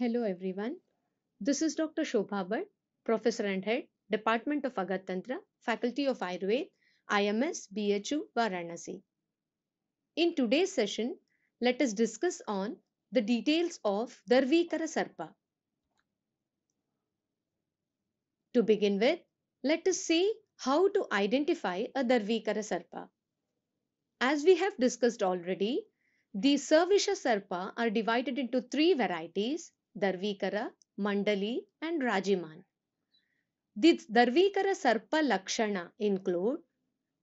Hello everyone. This is Dr. Shobha Bhatt, Professor and Head, Department of Agatantra, Faculty of Ayurveda, IMS, BHU, Varanasi. In today's session, let us discuss on the details of Darvikara Sarpa. To begin with, let us see how to identify a Darvikara Sarpa. As we have discussed already, the Servisha Sarpa are divided into three varieties Darvikara, Mandali and Rajiman. The Darvikara Sarpa Lakshana include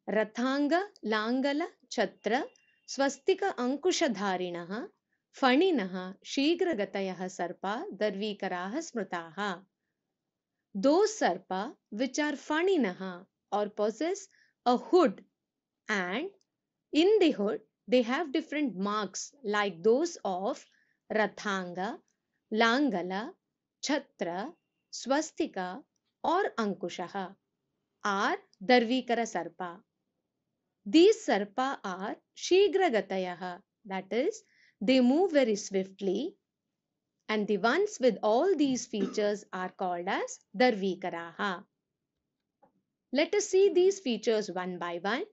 Rathanga, Langala, Chatra, Swastika Ankushadharinah, Faninah, Shigragatayaha Sarpa, Darvikaraha Smritaha. Those Sarpa which are Faninah or possess a hood and in the hood they have different marks like those of Rathanga, लांगला छत्र स्वस्तिका और अंकुशः are दर्वीकर सर्पा These sarpa are shigragatayah, that is, they move very swiftly, and the ones with all these features are called as darvikaraha. Let us see these features one by one.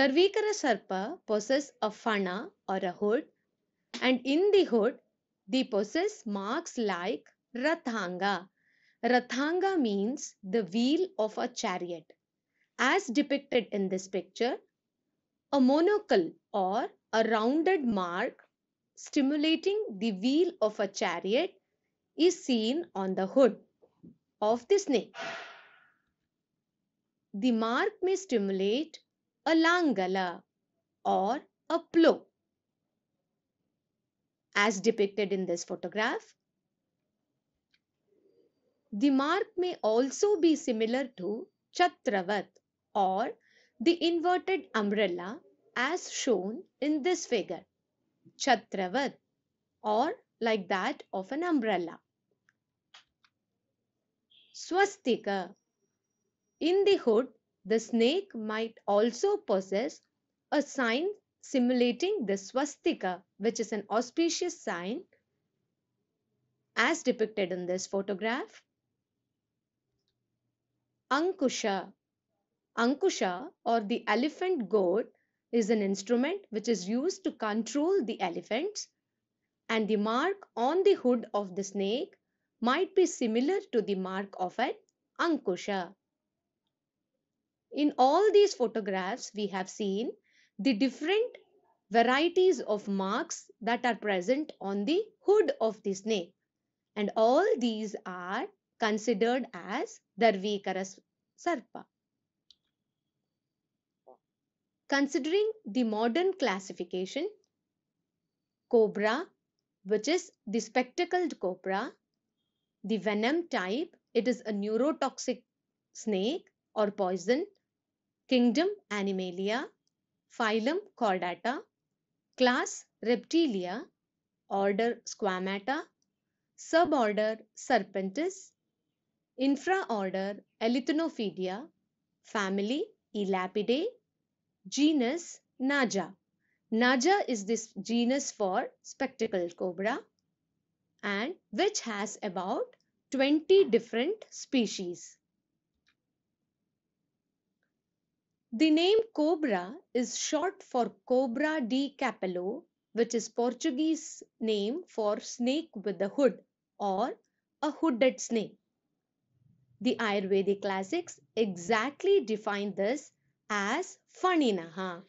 Darvikara Sarpa possesses a fana or a hood and in the hood They possess marks like Rathanga. Rathanga means the wheel of a chariot. As depicted in this picture, a monocle or a rounded mark stimulating the wheel of a chariot is seen on the hood of the snake. The mark may stimulate a langala or a plow as depicted in this photograph. The mark may also be similar to Chatravat or the inverted umbrella as shown in this figure. Chatravat or like that of an umbrella. Swastika. In the hood, the snake might also possess a sign simulating the swastika, which is an auspicious sign, as depicted in this photograph. Ankusha. Ankusha or the elephant goad is an instrument which is used to control the elephants and the mark on the hood of the snake might be similar to the mark of an ankusha. In all these photographs we have seen the different varieties of marks that are present on the hood of the snake. And all these are considered as Darvikaras Sarpa. Considering the modern classification, cobra, which is the spectacled cobra, the venom type, it is a neurotoxic snake or poison, kingdom Animalia, Phylum Chordata, class Reptilia, order Squamata, suborder Serpentis, infraorder Elithinophidia, family Elapidae, genus Naja. Naja is this genus for spectacled cobra and which has about 20 different species. The name Cobra is short for Cobra de Capello, which is Portuguese name for snake with a hood or a hooded snake. The Ayurvedic classics exactly define this as Faninaha.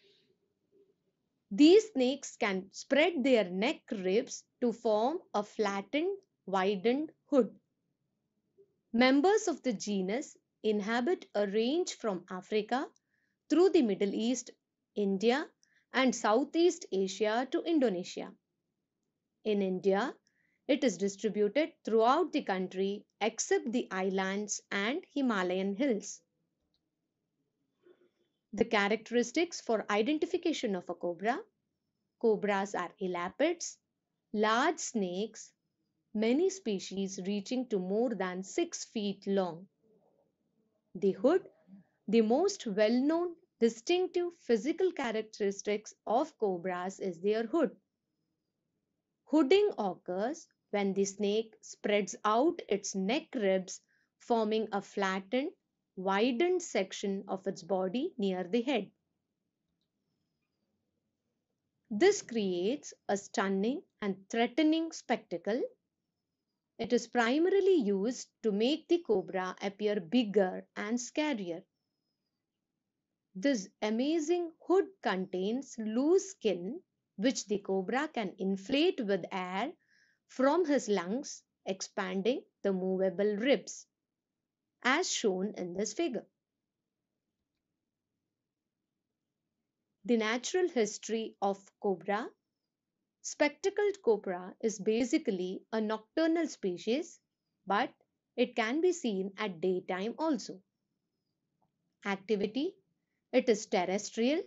These snakes can spread their neck ribs to form a flattened, widened hood. Members of the genus inhabit a range from Africa through the Middle East, India, and Southeast Asia to Indonesia. In India, it is distributed throughout the country except the islands and Himalayan hills. The characteristics for identification of a cobra Cobras are elapids, large snakes, many species reaching to more than 6 feet long. The hood the most well-known distinctive physical characteristics of cobras is their hood. Hooding occurs when the snake spreads out its neck ribs forming a flattened, widened section of its body near the head. This creates a stunning and threatening spectacle. It is primarily used to make the cobra appear bigger and scarier. This amazing hood contains loose skin which the cobra can inflate with air from his lungs, expanding the movable ribs, as shown in this figure. The natural history of cobra. Spectacled cobra is basically a nocturnal species, but it can be seen at daytime also. Activity it is terrestrial,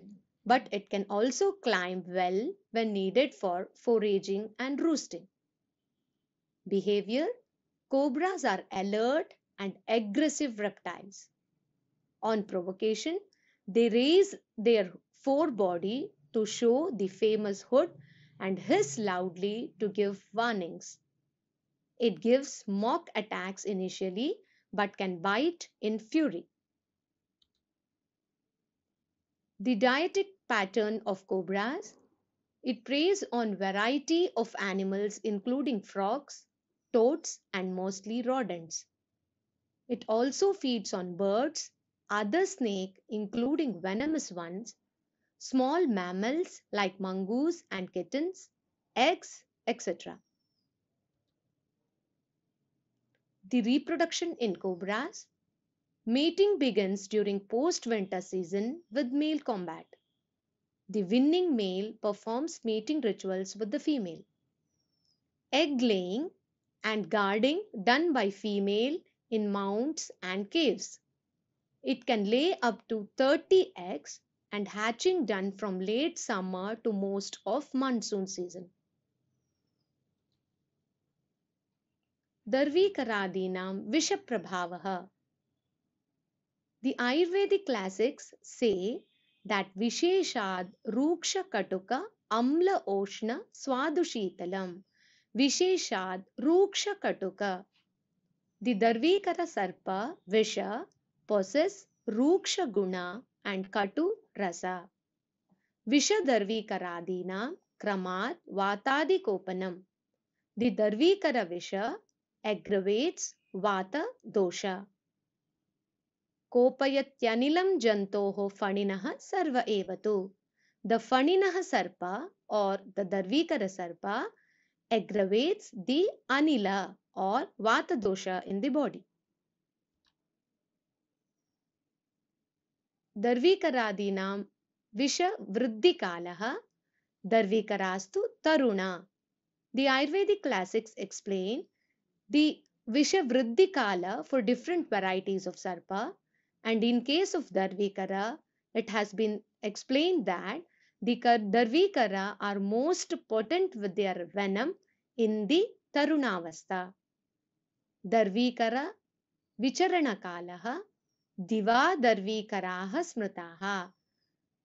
but it can also climb well when needed for foraging and roosting. Behavior Cobras are alert and aggressive reptiles. On provocation, they raise their forebody to show the famous hood and hiss loudly to give warnings. It gives mock attacks initially but can bite in fury. The dietic pattern of cobras. It preys on variety of animals including frogs, toads and mostly rodents. It also feeds on birds, other snake including venomous ones, small mammals like mongoose and kittens, eggs, etc. The reproduction in cobras Mating begins during post-winter season with male combat. The winning male performs mating rituals with the female. Egg laying and guarding done by female in mounds and caves. It can lay up to 30 eggs and hatching done from late summer to most of monsoon season. दर्वीकरादीनां विषप्रभावः the Ayurvedic classics say that Visheshad Ruksha Katuka Amla Oshna Swadushitalam. Visheshad Ruksha Katuka. The Darvikara Sarpa Visha possess Ruksha Guna and Katu Rasa. Vishadarvikaradina Kramat Vatadi Kopanam. The Darvikara Visha aggravates Vata Dosha. कोपयत्यनिलम जंतो हो फणिनः सर्व एवतु the फणिनः सर्प और the दर्वीकर सर्प aggravates the Anil और वात दोष इन द बॉडी दर्वीकरादीनां विष वृद्धि कालः दर्वीकरास्तु तरुणा the Ayurvedic classics explain the विष वृद्धि काल फॉर डिफरेंट वैरायटीज ऑफ सर्पा And in case of Darvikara, it has been explained that the Darvikara are most potent with their venom in the Tarunavastha. Darvikara Vicharanakalaha Diva Darvikaraha Smritaha.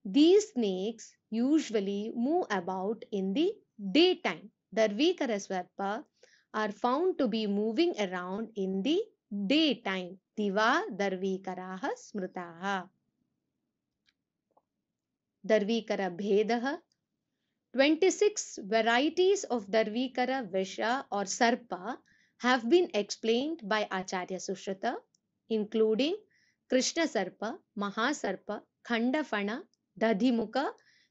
These snakes usually move about in the daytime. Darvikara Swarpa are found to be moving around in the daytime. दिवा दर्वीकराः स्मृताः दर्वीकरभेदः 26 varieties of Darvikara, Visha or Sarpa have been explained by Acharya Sushruta, including Krishna Sarpa, Mahasarpa, Khandafana, Dadhimuka,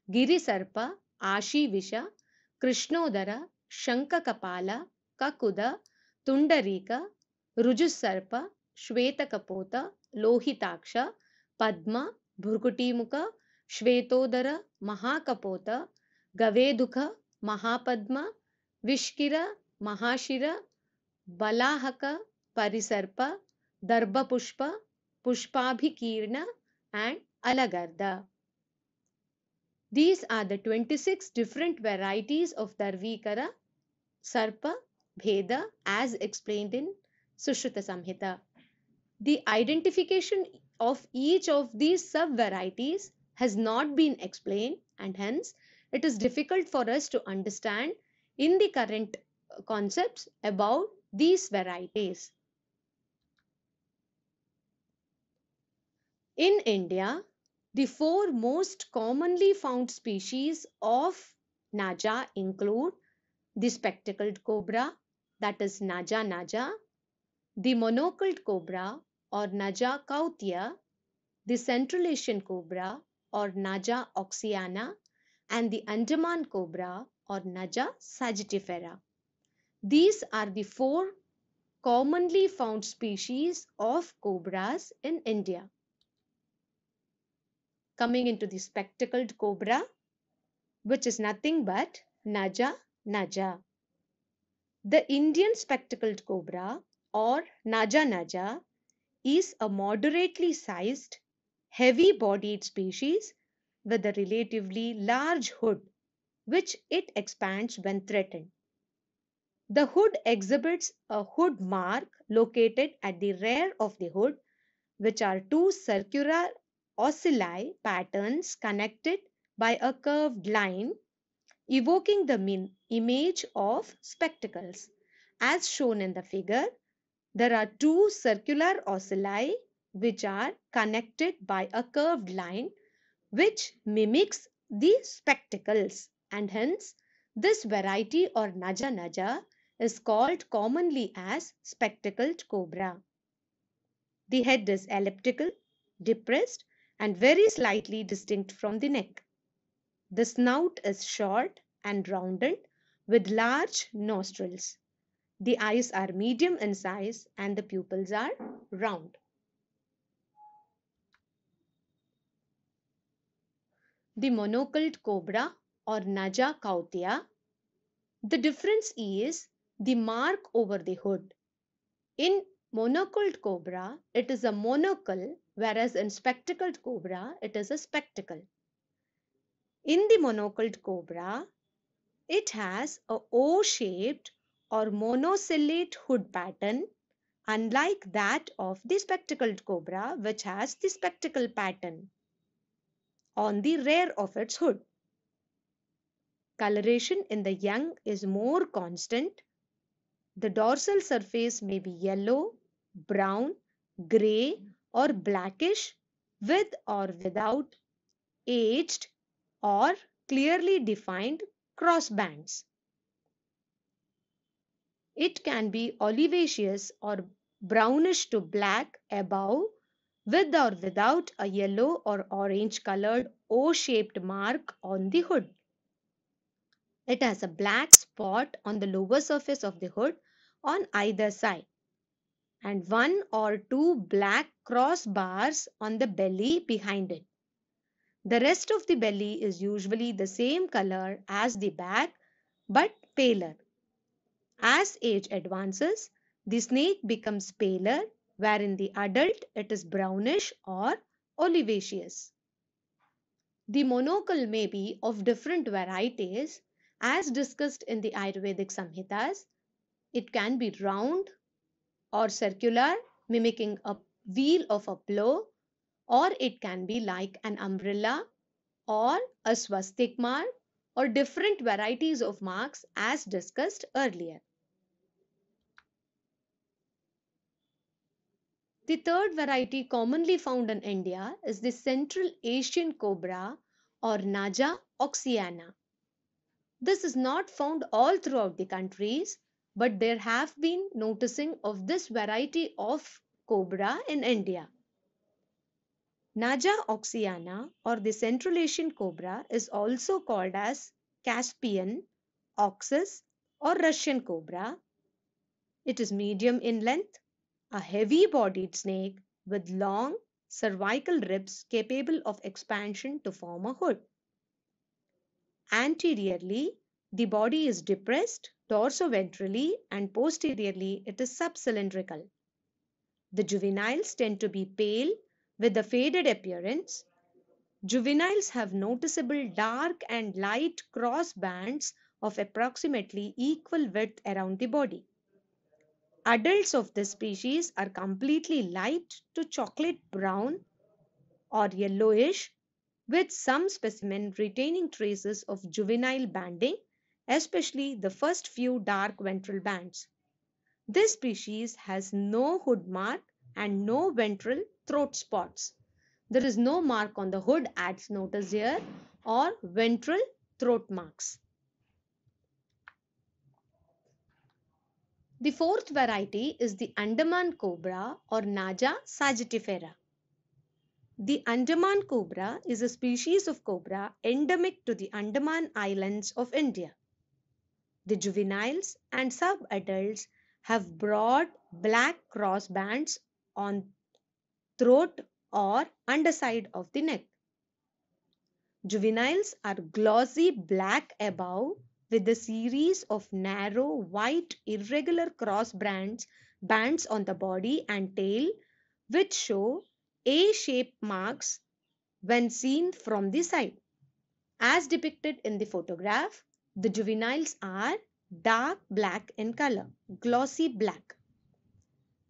Girisarpa, Ashi Visha, Krishnodara, Shankakapala, Kakuda, Tundarika, Rujusarpa, ಶ್ವೇತಕಪೋತ ಲೋಹಿತಾಕ್ಷ ಪದ್ಮ ಭುರ್ಗುಟಿಮುಖ ಶ್ವೇತೋದರ ಮಹಾಕಪೋತ ಗವೇದುಖ ಮಹಾಪದ್ಮ ವಿಷ್ಕಿರ ಮಹಾಶಿರ ಬಲಾಹಕ ಪರಿಸರ್ಪ ದರ್ಭಪುಷ್ಪ ಪುಷ್ಪಾಭಿಕೀರ್ಣ ಅಂಡ್ ಅಲಗರ್ಧ these are the twenty six different varieties of ದರ್ವೀಕರ ಸರ್ಪ ಭೇದ as explained in Sushruta Samhita The identification of each of these sub-varieties has not been explained and hence it is difficult for us to understand in the current uh, concepts about these varieties. In India, the four most commonly found species of Naja include the spectacled cobra, that is Naja naja, the monocled cobra, or Naja cautia, the Central Asian cobra or Naja oxiana, and the Andaman cobra or Naja sagittifera. These are the four commonly found species of cobras in India. Coming into the spectacled cobra, which is nothing but Naja Naja. The Indian spectacled cobra or Naja Naja is a moderately sized, heavy bodied species with a relatively large hood, which it expands when threatened. The hood exhibits a hood mark located at the rear of the hood, which are two circular ocelli patterns connected by a curved line, evoking the image of spectacles, as shown in the figure there are two circular ocelli which are connected by a curved line which mimics the spectacles and hence this variety or naja naja is called commonly as spectacled cobra. The head is elliptical, depressed and very slightly distinct from the neck. The snout is short and rounded with large nostrils. The eyes are medium in size and the pupils are round. The monocled cobra or Naja cautia. The difference is the mark over the hood. In monocled cobra, it is a monocle, whereas in spectacled cobra, it is a spectacle. In the monocled cobra, it has a O-shaped or monocellate hood pattern, unlike that of the spectacled cobra, which has the spectacle pattern on the rear of its hood. Coloration in the young is more constant. The dorsal surface may be yellow, brown, gray, or blackish with or without aged or clearly defined crossbands. It can be olivaceous or brownish to black above with or without a yellow or orange colored O-shaped mark on the hood. It has a black spot on the lower surface of the hood on either side and one or two black crossbars on the belly behind it. The rest of the belly is usually the same color as the back but paler. As age advances, the snake becomes paler, where in the adult it is brownish or olivaceous. The monocle may be of different varieties as discussed in the Ayurvedic Samhitas. It can be round or circular, mimicking a wheel of a plow, or it can be like an umbrella or a swastik mark or different varieties of marks as discussed earlier. The third variety commonly found in India is the Central Asian cobra or Naja oxiana. This is not found all throughout the countries, but there have been noticing of this variety of cobra in India. Naja oxiana, or the Central Asian cobra is also called as Caspian, Oxus or Russian cobra. It is medium in length a heavy-bodied snake with long cervical ribs capable of expansion to form a hood. Anteriorly, the body is depressed dorsoventrally and posteriorly it is subcylindrical. The juveniles tend to be pale with a faded appearance. Juveniles have noticeable dark and light cross bands of approximately equal width around the body. Adults of this species are completely light to chocolate brown or yellowish with some specimen retaining traces of juvenile banding, especially the first few dark ventral bands. This species has no hood mark and no ventral throat spots. There is no mark on the hood as noticed here or ventral throat marks. The fourth variety is the Andaman cobra or Naja sagittifera. The Andaman cobra is a species of cobra endemic to the Andaman Islands of India. The juveniles and subadults have broad black crossbands on throat or underside of the neck. Juveniles are glossy black above with a series of narrow, white, irregular cross bands, bands on the body and tail, which show A-shaped marks when seen from the side. As depicted in the photograph, the juveniles are dark black in color, glossy black.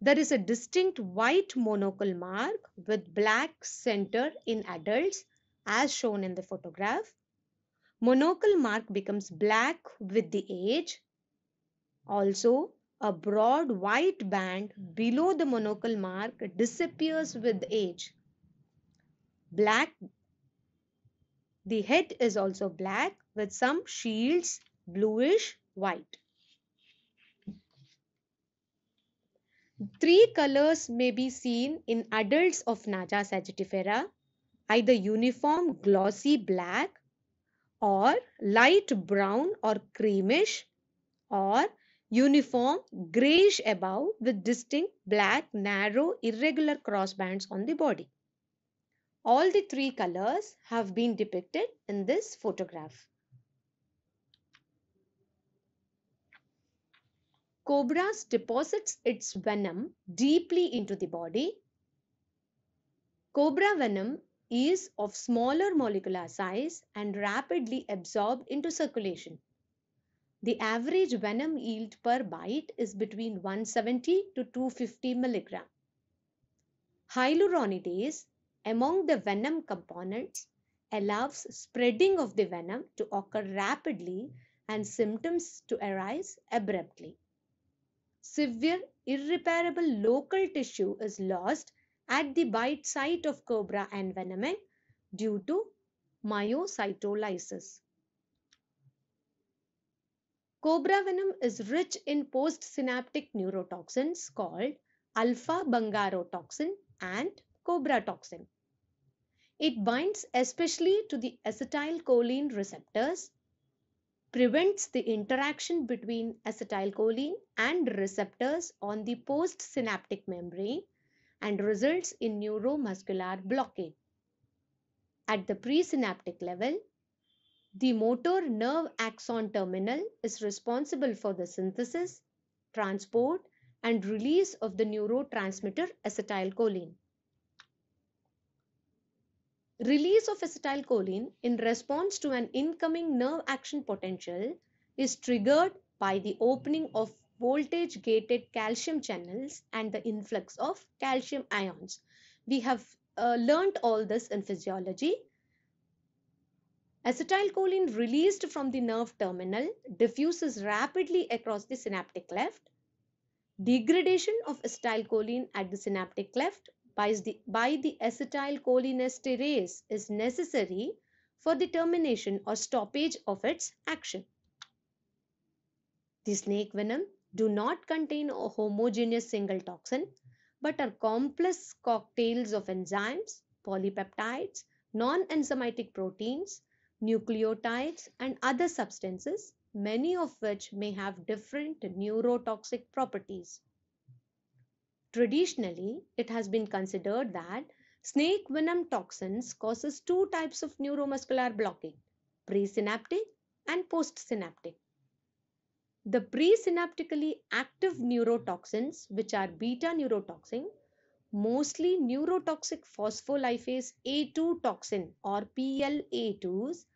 There is a distinct white monocle mark with black center in adults as shown in the photograph. Monocle mark becomes black with the age. Also, a broad white band below the monocle mark disappears with age. Black. The head is also black with some shields bluish white. Three colors may be seen in adults of Naja sagitifera either uniform glossy black or light brown or creamish or uniform grayish above with distinct black narrow irregular crossbands on the body. All the three colors have been depicted in this photograph. Cobras deposits its venom deeply into the body. Cobra venom is of smaller molecular size and rapidly absorbed into circulation. The average venom yield per bite is between 170 to 250 milligram. Hyaluronidase, among the venom components, allows spreading of the venom to occur rapidly and symptoms to arise abruptly. Severe irreparable local tissue is lost at the bite site of cobra and venom, due to myocytolysis. Cobra venom is rich in postsynaptic neurotoxins called alpha bangarotoxin and cobra toxin. It binds especially to the acetylcholine receptors, prevents the interaction between acetylcholine and receptors on the postsynaptic membrane and results in neuromuscular blockade. At the presynaptic level, the motor nerve axon terminal is responsible for the synthesis, transport, and release of the neurotransmitter acetylcholine. Release of acetylcholine in response to an incoming nerve action potential is triggered by the opening of voltage gated calcium channels and the influx of calcium ions. We have uh, all this in physiology. Acetylcholine released from the nerve terminal diffuses rapidly across the synaptic cleft. Degradation of acetylcholine at the synaptic cleft by the, by the acetylcholinesterase is necessary for the termination or stoppage of its action. The snake venom do not contain a homogeneous single toxin but are complex cocktails of enzymes, polypeptides, non enzymatic proteins, nucleotides, and other substances, many of which may have different neurotoxic properties. Traditionally, it has been considered that snake venom toxins causes two types of neuromuscular blocking, presynaptic and postsynaptic. The presynaptically active neurotoxins, which are beta neurotoxin, mostly neurotoxic phospholipase A2 toxin or PLA2s,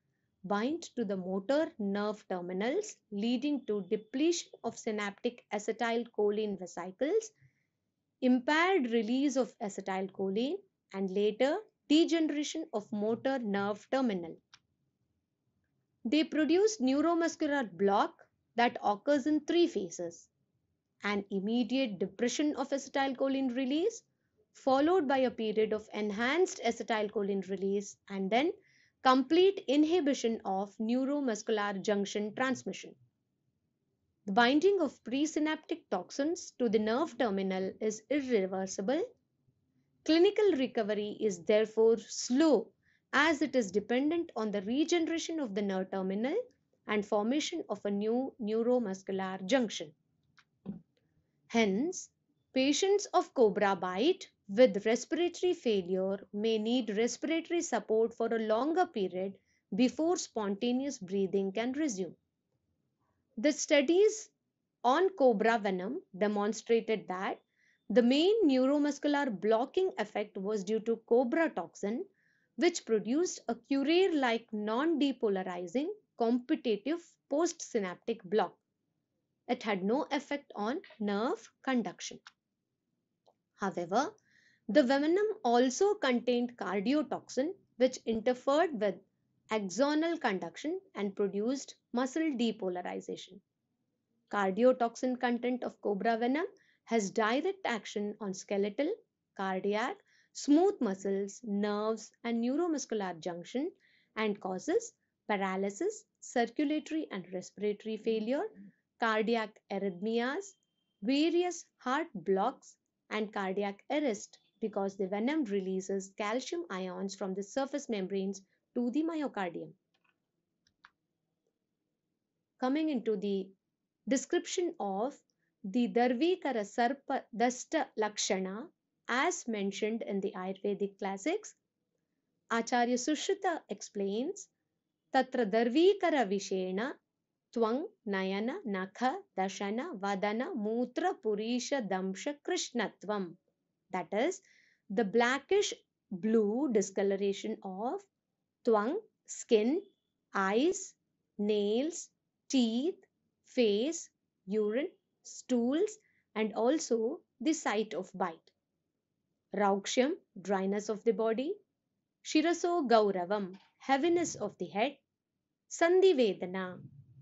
bind to the motor nerve terminals, leading to depletion of synaptic acetylcholine vesicles, impaired release of acetylcholine, and later degeneration of motor nerve terminal. They produce neuromuscular block that occurs in three phases an immediate depression of acetylcholine release, followed by a period of enhanced acetylcholine release, and then complete inhibition of neuromuscular junction transmission. The binding of presynaptic toxins to the nerve terminal is irreversible. Clinical recovery is therefore slow as it is dependent on the regeneration of the nerve terminal and formation of a new neuromuscular junction. Hence, patients of cobra bite with respiratory failure may need respiratory support for a longer period before spontaneous breathing can resume. The studies on cobra venom demonstrated that the main neuromuscular blocking effect was due to cobra toxin, which produced a curare like non depolarizing competitive postsynaptic block. It had no effect on nerve conduction. However, the venom also contained cardiotoxin which interfered with axonal conduction and produced muscle depolarization. Cardiotoxin content of cobra venom has direct action on skeletal, cardiac, smooth muscles, nerves and neuromuscular junction and causes paralysis, circulatory and respiratory hmm. failure, cardiac arrhythmias, various heart blocks, and cardiac arrest because the venom releases calcium ions from the surface membranes to the myocardium. Coming into the description of the Darvikara Sarpa Dasta Lakshana as mentioned in the Ayurvedic classics, Acharya Sushruta explains तत्र दर्वीकर विषेण त्वं नयन नख दशन वदन मूत्र पुरीश दंश कृष्णत्वं that is the blackish blue discolouration of त्वं skin eyes nails teeth face urine stools and also the site of bite रौक्ष्यम ड्राइनेस ऑफ द बॉडी शिरसो गौरवम heaviness of the head Sandhivedana,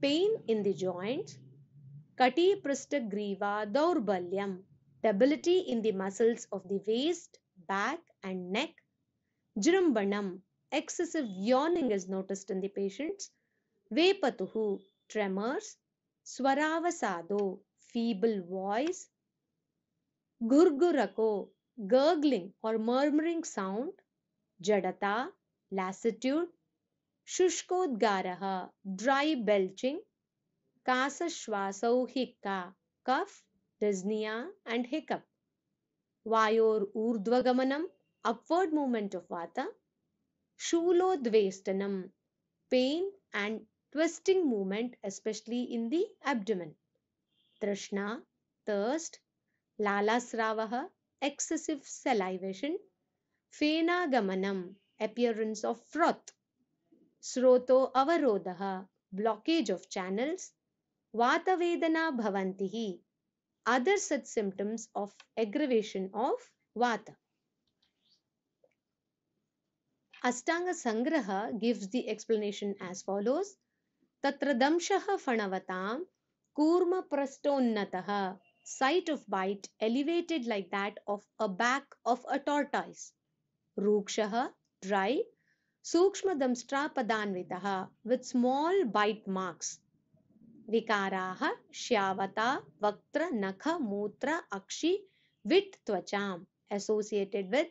pain in the joints, Kati Prista Griva Daurbalyam, debility in the muscles of the waist, back, and neck, Jirambanam, excessive yawning is noticed in the patients, Vepatuhu, tremors, Swaravasado, feeble voice, Gurgurako, gurgling or murmuring sound, Jadata, lassitude, शुष्कोद्गार dry belching कासश्वास cough dyspnoea and hiccup वायोर ऊर्ध्वगमनम upward movement of Vata शूलोद्वेष्टनम pain and twisting movement especially in the abdomen तृष्णा thirst लालास्राव excessive salivation फेनागमनम appearance of froth स्रोतो अवरोधः ब्लॉकेज ऑफ चैनल्स वातवेदना भवन्ति ही other such symptoms of aggravation of Vata Ashtanga Sangraha gives the explanation as follows तत्र दंशः फणवताम् कूर्म प्रस्टोन्नतः site of bite elevated like that of a back of a tortoise रूक्षः ड्राइड Sukshma सूक्ष्मदंष्ट्रापदान्वितः वित् स्माल् बैट् मार्क्स् विकाराः श्यावता वक्त्र नख मूत्र अक्षि विट् त्वचाम् associated with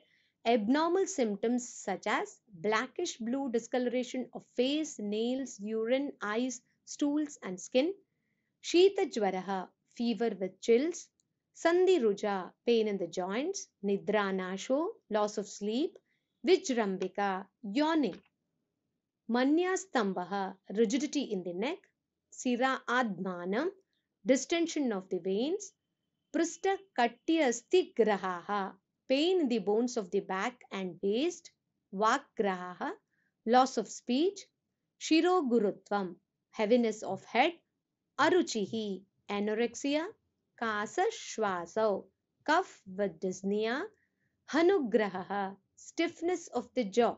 abnormal symptoms such as blackish blue discoloration of face, nails, urine, eyes, stools, and skin, Sheeta Jwaraha, fever with chills, Sandhi Ruja, pain in the joints, Nidra Nasho, loss of sleep, Vijrambika, yawning. Manya stambaha, rigidity in the neck. Sira admanam, distension of the veins. Prista katyasti grahaha, pain in the bones of the back and waist. Vak grahaha, loss of speech. Shiro gurutvam, heaviness of head. Aruchihi, anorexia. Kasa shwasau, cough with dyspnea. Hanugraha, stiffness of the jaw.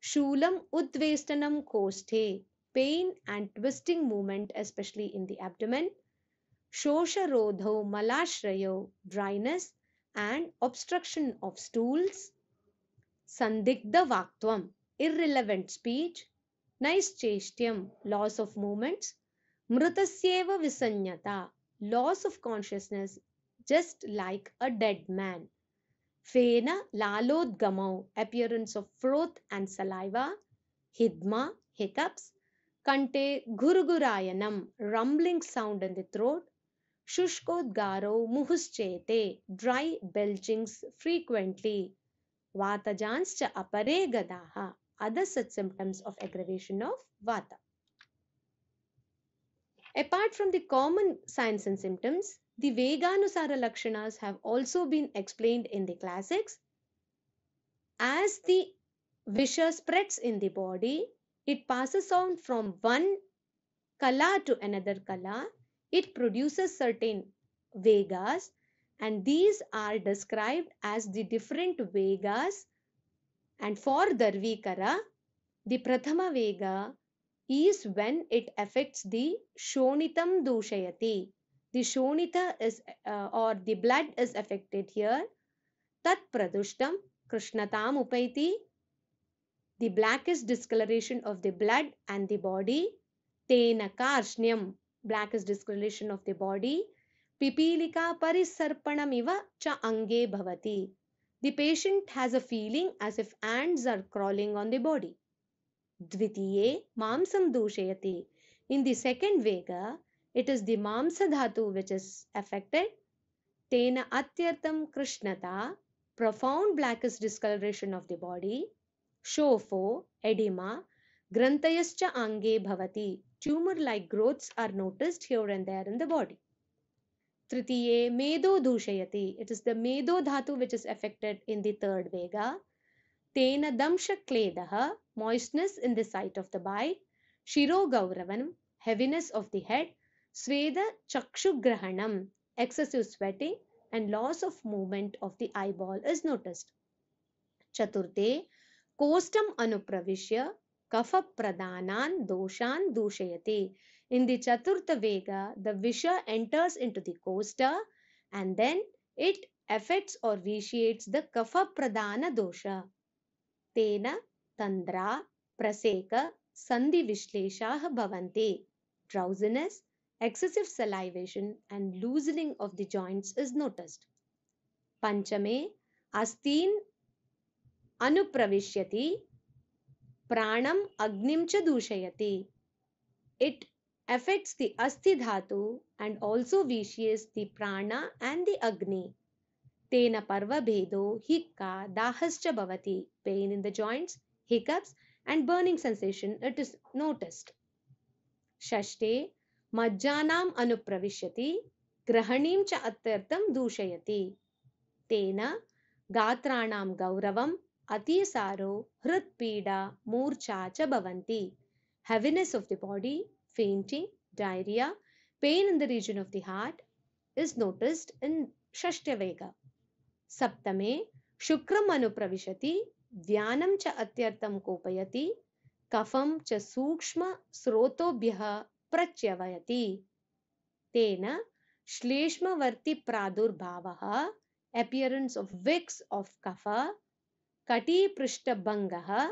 Shulam Udvestanam Kosthe, pain and twisting movement, especially in the abdomen. Shosharodho Malashrayo, dryness and obstruction of stools. Sandigdha Vaktvam, irrelevant speech. Naischeshtyam, loss of movements. Mrutasyeva Visanyata, loss of consciousness, just like a dead man. Fena gamau, appearance of froth and saliva. Hidma, hiccups. Kante gurugurayanam, rumbling sound in the throat. Shushkodgaro muhuschete, dry belchings frequently. Vatajanscha aparegadaha, other such symptoms of aggravation of vata. Apart from the common signs and symptoms, the Veganusara Lakshanas have also been explained in the classics. As the Visha spreads in the body, it passes on from one kala to another kala. It produces certain Vegas and these are described as the different Vegas and for Darvikara, the Prathama Vega is when it affects the Shonitam Dushayati the shonita is uh, or the blood is affected here tat pradushtam krishnatam upaiti the blackish discoloration of the blood and the body tena karshnyam blackish discoloration of the body pipilika parisarpanamiva cha ange bhavati the patient has a feeling as if ants are crawling on the body dvitiye mamsam dushayati in the second vega it is the Mamsa Dhatu which is affected. Tena Atyartam Krishnata, profound blackish discoloration of the body. Shofo, edema. Granthayascha Ange Bhavati, tumor like growths are noticed here and there in the body. Tritiye Medo Dushayati, it is the Medo Dhatu which is affected in the third Vega. Tena Damsha Kledaha, moistness in the site of the bite. Shiro Gauravan, heaviness of the head. Sveda Chakshugrahanam, excessive sweating and loss of movement of the eyeball is noticed. Chaturte, Kostam Anupravishya Kapha Pradanan Doshan Dushayate. In the Chaturtha Vega, the Visha enters into the costa and then it affects or vitiates the Kapha Pradana Dosha. Tena Tandra Praseka Sandhi Vishleshah bhavante. Drowsiness excessive salivation and loosening of the joints is noticed. Panchame, astin anupravishyati, pranam agnim cha It affects the asti dhatu and also vitiates the prana and the agni. Tena parva bhedo hikka dahascha bhavati. Pain in the joints, hiccups and burning sensation it is noticed. Shashte मज्जानाम् अनुप्रविशति ग्रहणीं च अत्यर्थं दूषयति तेन गात्राणां गौरवम् अतिसारो हृत्पीडा मूर्छा च भवन्ति heaviness of the body fainting diarrhea pain in the region of the heart is noticed in षष्ट्यवेग सप्तमे शुक्रम् अनुप्रविशति ध्यानं च अत्यर्थं कोपयति कफं च सूक्ष्म स्रोतोभ्यः प्रत्यवयति तेन श्लेष्मवर्ति प्रादुर्भावः appearance of wicks of kapha, kati prishtabhangaha,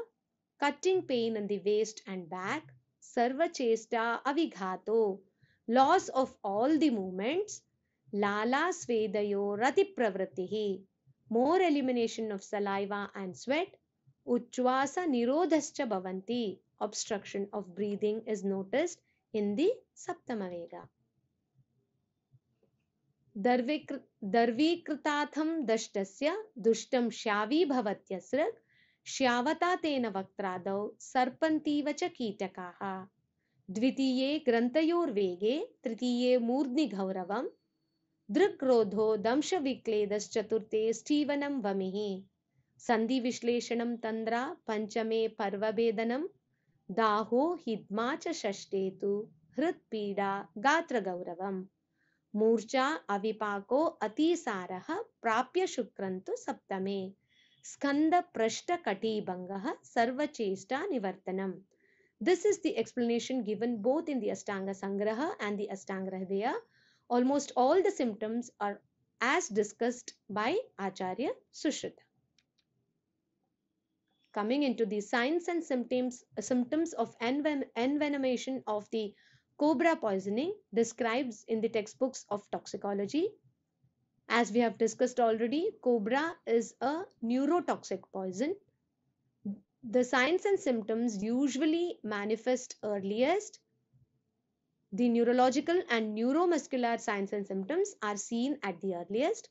cutting pain in the waist and back, sarvachesta avighato, loss of all the movements, lala svedayo ratipravrittihi, more elimination of saliva and sweat, uchvasa nirodhascha bhavanti, obstruction of breathing is noticed दष्टस्य दुष्टं श्यावी भवत्यसृक् श्यावता तेन वक्त्रादौ सर्पन्तीव च कीटकाः द्वितीये ग्रन्थयोर्वेगे तृतीये मूर्ध्निगौरवं दृक्रोधो दंशविक्लेदश्चतुर्थे स्टीवनं वमिहि सन्धिविश्लेषणं तन्द्रा पञ्चमे पर्ववेदनं दाहो हिद्मा च षष्ठे तु हृत्पीडा गात्रगौरवम् मूर्छा अविपाको अतिसारः प्राप्य शुक्रं तु सप्तमे स्कन्दप्रष्टकटीभङ्गः सर्वचेष्टा निवर्तनम् This is the explanation given both in the Astanga Sangraha and the Astanga Hridaya. Almost all the symptoms are as discussed by Acharya Sushruta. Coming into the signs and symptoms, symptoms of envenomation of the cobra poisoning describes in the textbooks of toxicology. As we have discussed already, cobra is a neurotoxic poison. The signs and symptoms usually manifest earliest. The neurological and neuromuscular signs and symptoms are seen at the earliest.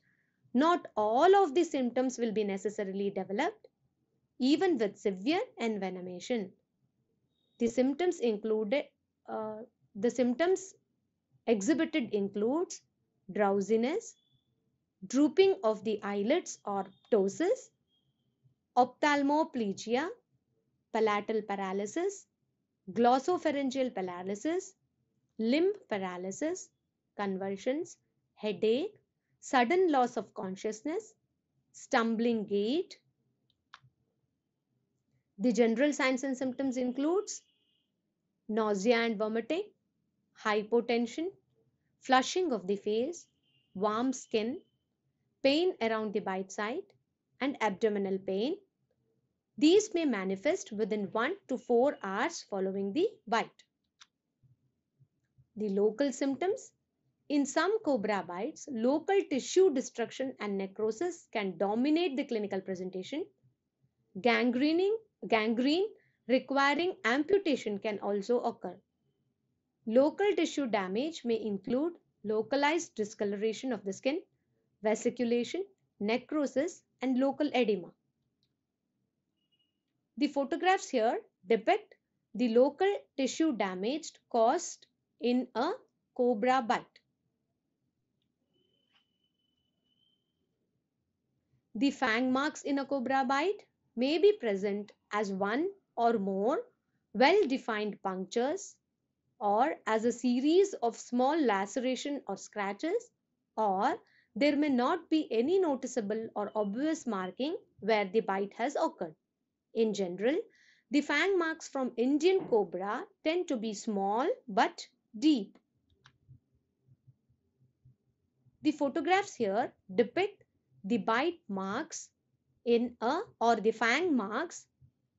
Not all of the symptoms will be necessarily developed even with severe envenomation. The symptoms included uh, the symptoms exhibited includes drowsiness, drooping of the eyelids or ptosis, ophthalmoplegia, palatal paralysis, glossopharyngeal paralysis, limb paralysis, convulsions, headache, sudden loss of consciousness, stumbling gait, the general signs and symptoms includes nausea and vomiting, hypotension, flushing of the face, warm skin, pain around the bite site, and abdominal pain. These may manifest within 1 to 4 hours following the bite. The local symptoms. In some cobra bites, local tissue destruction and necrosis can dominate the clinical presentation. Gangrening Gangrene requiring amputation can also occur. Local tissue damage may include localized discoloration of the skin, vesiculation, necrosis, and local edema. The photographs here depict the local tissue damage caused in a cobra bite. The fang marks in a cobra bite may be present as one or more well defined punctures or as a series of small laceration or scratches or there may not be any noticeable or obvious marking where the bite has occurred. In general, the fang marks from Indian cobra tend to be small but deep. The photographs here depict the bite marks in a or the fang marks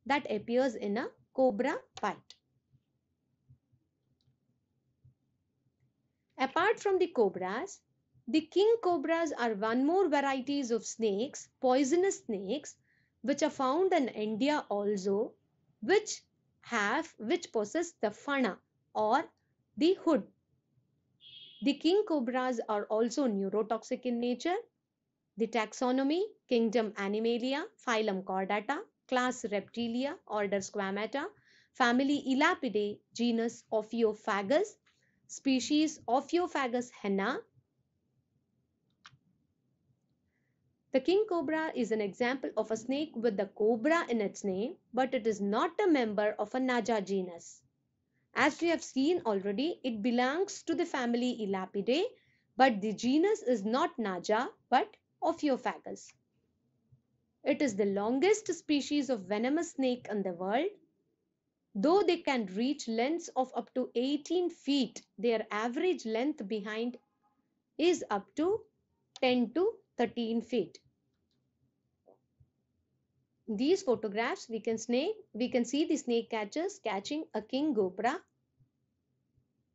that appears in a cobra bite. Apart from the cobras, the king cobras are one more varieties of snakes, poisonous snakes, which are found in India also, which have, which possess the fana or the hood. The king cobras are also neurotoxic in nature. The taxonomy, kingdom Animalia, phylum Chordata, class Reptilia, order Squamata, family Elapidae, genus Ophiophagus, species Ophiophagus henna. The king cobra is an example of a snake with the cobra in its name, but it is not a member of a Naja genus. As we have seen already, it belongs to the family Elapidae, but the genus is not Naja but Ophiophagus. It is the longest species of venomous snake in the world. Though they can reach lengths of up to 18 feet, their average length behind is up to 10 to 13 feet. these photographs, we can, snake, we can see the snake catchers catching a king cobra.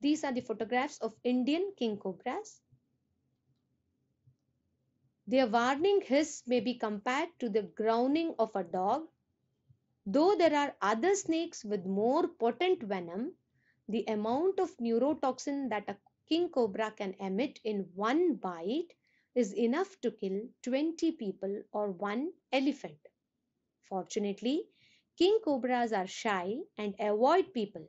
These are the photographs of Indian king cobras. Their warning hiss may be compared to the growling of a dog. Though there are other snakes with more potent venom, the amount of neurotoxin that a king cobra can emit in one bite is enough to kill 20 people or one elephant. Fortunately, king cobras are shy and avoid people.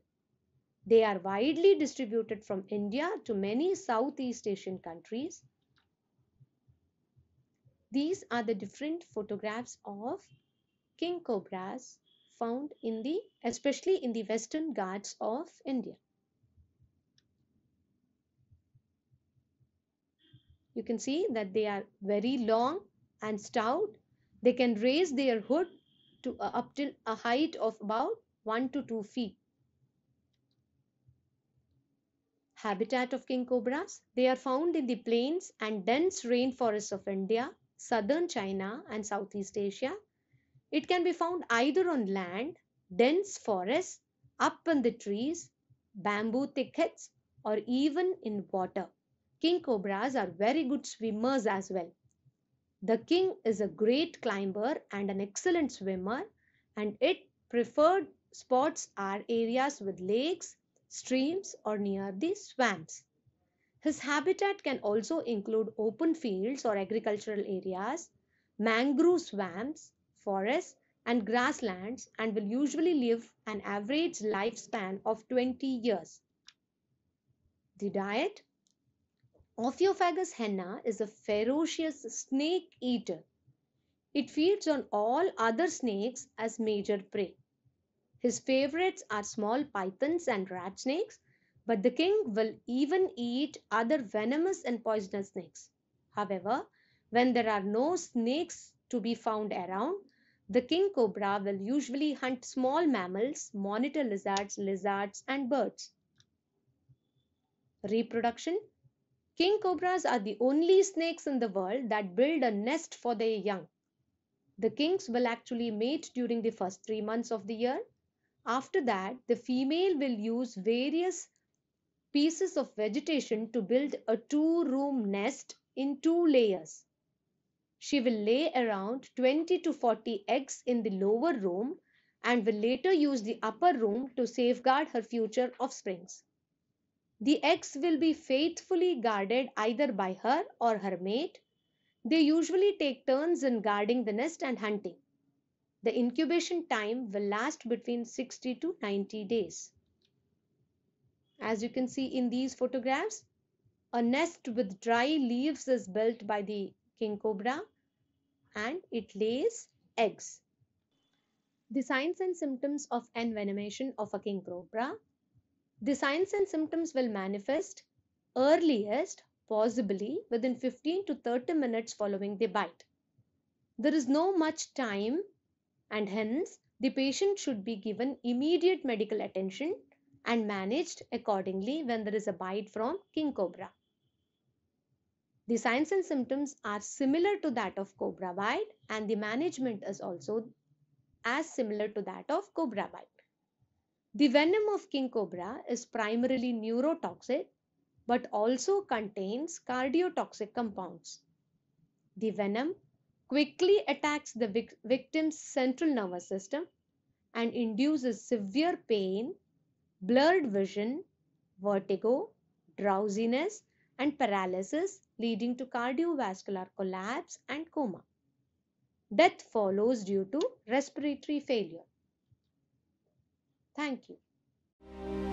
They are widely distributed from India to many Southeast Asian countries these are the different photographs of king cobras found in the especially in the western ghats of India. You can see that they are very long and stout. They can raise their hood to uh, up till a height of about 1 to 2 feet. Habitat of king cobras. They are found in the plains and dense rainforests of India southern China and Southeast Asia. It can be found either on land, dense forests, up in the trees, bamboo thickets, or even in water. King cobras are very good swimmers as well. The king is a great climber and an excellent swimmer, and its preferred spots are areas with lakes, streams, or near the swamps. His habitat can also include open fields or agricultural areas, mangrove swamps, forests, and grasslands and will usually live an average lifespan of 20 years. The diet Ophiophagus henna is a ferocious snake eater. It feeds on all other snakes as major prey. His favorites are small pythons and rat snakes but the king will even eat other venomous and poisonous snakes. However, when there are no snakes to be found around, the king cobra will usually hunt small mammals, monitor lizards, lizards, and birds. Reproduction King cobras are the only snakes in the world that build a nest for their young. The kings will actually mate during the first three months of the year. After that, the female will use various pieces of vegetation to build a two-room nest in two layers. She will lay around 20 to 40 eggs in the lower room and will later use the upper room to safeguard her future offsprings. The eggs will be faithfully guarded either by her or her mate. They usually take turns in guarding the nest and hunting. The incubation time will last between 60 to 90 days. As you can see in these photographs, a nest with dry leaves is built by the king cobra and it lays eggs. The signs and symptoms of envenomation of a king cobra. The signs and symptoms will manifest earliest, possibly within 15 to 30 minutes following the bite. There is no much time and hence the patient should be given immediate medical attention and managed accordingly when there is a bite from king cobra. The signs and symptoms are similar to that of cobra bite and the management is also as similar to that of cobra bite. The venom of king cobra is primarily neurotoxic but also contains cardiotoxic compounds. The venom quickly attacks the victim's central nervous system and induces severe pain blurred vision, vertigo, drowsiness, and paralysis leading to cardiovascular collapse and coma. Death follows due to respiratory failure. Thank you.